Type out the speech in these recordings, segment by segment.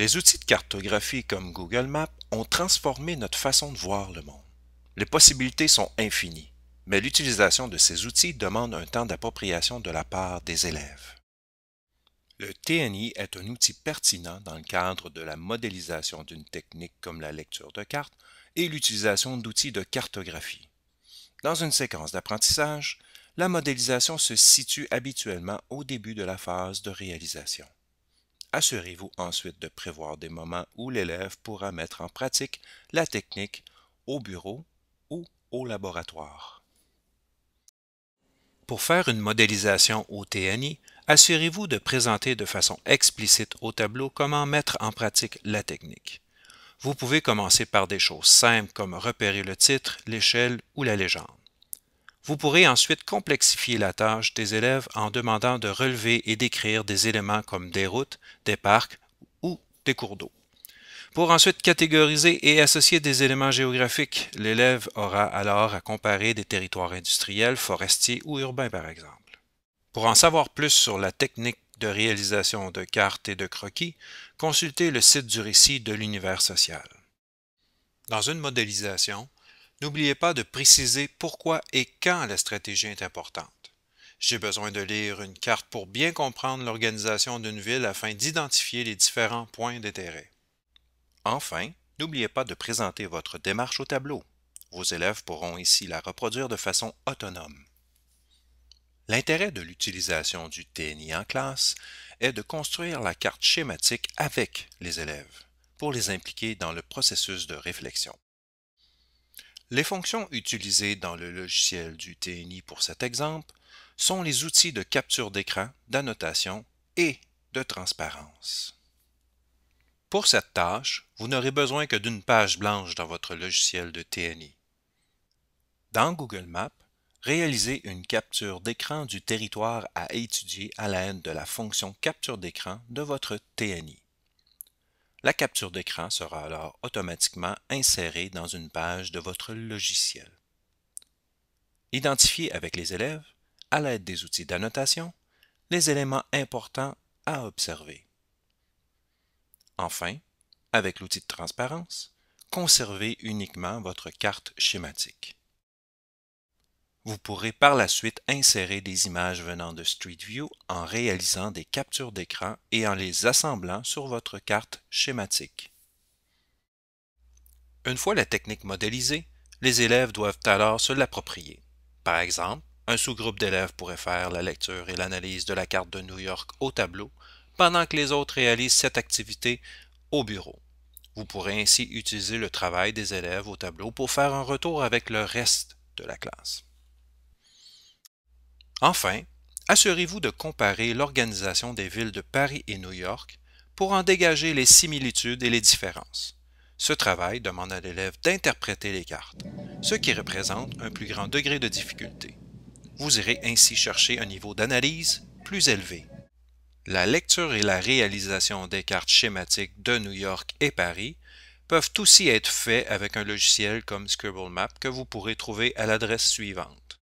Les outils de cartographie comme Google Maps ont transformé notre façon de voir le monde. Les possibilités sont infinies, mais l'utilisation de ces outils demande un temps d'appropriation de la part des élèves. Le TNI est un outil pertinent dans le cadre de la modélisation d'une technique comme la lecture de cartes et l'utilisation d'outils de cartographie. Dans une séquence d'apprentissage, la modélisation se situe habituellement au début de la phase de réalisation. Assurez-vous ensuite de prévoir des moments où l'élève pourra mettre en pratique la technique au bureau ou au laboratoire. Pour faire une modélisation au TNI, assurez-vous de présenter de façon explicite au tableau comment mettre en pratique la technique. Vous pouvez commencer par des choses simples comme repérer le titre, l'échelle ou la légende. Vous pourrez ensuite complexifier la tâche des élèves en demandant de relever et d'écrire des éléments comme des routes, des parcs ou des cours d'eau. Pour ensuite catégoriser et associer des éléments géographiques, l'élève aura alors à comparer des territoires industriels, forestiers ou urbains par exemple. Pour en savoir plus sur la technique de réalisation de cartes et de croquis, consultez le site du récit de l'univers social. Dans une modélisation, N'oubliez pas de préciser pourquoi et quand la stratégie est importante. J'ai besoin de lire une carte pour bien comprendre l'organisation d'une ville afin d'identifier les différents points d'intérêt. Enfin, n'oubliez pas de présenter votre démarche au tableau. Vos élèves pourront ici la reproduire de façon autonome. L'intérêt de l'utilisation du TNI en classe est de construire la carte schématique avec les élèves pour les impliquer dans le processus de réflexion. Les fonctions utilisées dans le logiciel du TNI pour cet exemple sont les outils de capture d'écran, d'annotation et de transparence. Pour cette tâche, vous n'aurez besoin que d'une page blanche dans votre logiciel de TNI. Dans Google Maps, réalisez une capture d'écran du territoire à étudier à l'aide de la fonction capture d'écran de votre TNI. La capture d'écran sera alors automatiquement insérée dans une page de votre logiciel. Identifiez avec les élèves, à l'aide des outils d'annotation, les éléments importants à observer. Enfin, avec l'outil de transparence, conservez uniquement votre carte schématique. Vous pourrez par la suite insérer des images venant de Street View en réalisant des captures d'écran et en les assemblant sur votre carte schématique. Une fois la technique modélisée, les élèves doivent alors se l'approprier. Par exemple, un sous-groupe d'élèves pourrait faire la lecture et l'analyse de la carte de New York au tableau, pendant que les autres réalisent cette activité au bureau. Vous pourrez ainsi utiliser le travail des élèves au tableau pour faire un retour avec le reste de la classe. Enfin, assurez-vous de comparer l'organisation des villes de Paris et New York pour en dégager les similitudes et les différences. Ce travail demande à l'élève d'interpréter les cartes, ce qui représente un plus grand degré de difficulté. Vous irez ainsi chercher un niveau d'analyse plus élevé. La lecture et la réalisation des cartes schématiques de New York et Paris peuvent aussi être faits avec un logiciel comme Scribble Map que vous pourrez trouver à l'adresse suivante.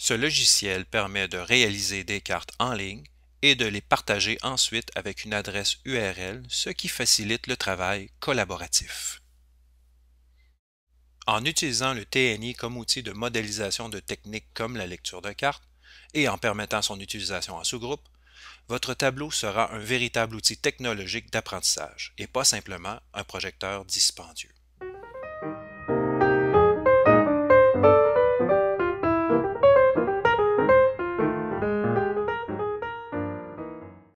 Ce logiciel permet de réaliser des cartes en ligne et de les partager ensuite avec une adresse URL, ce qui facilite le travail collaboratif. En utilisant le TNI comme outil de modélisation de techniques comme la lecture de cartes et en permettant son utilisation en sous-groupe, votre tableau sera un véritable outil technologique d'apprentissage et pas simplement un projecteur dispendieux.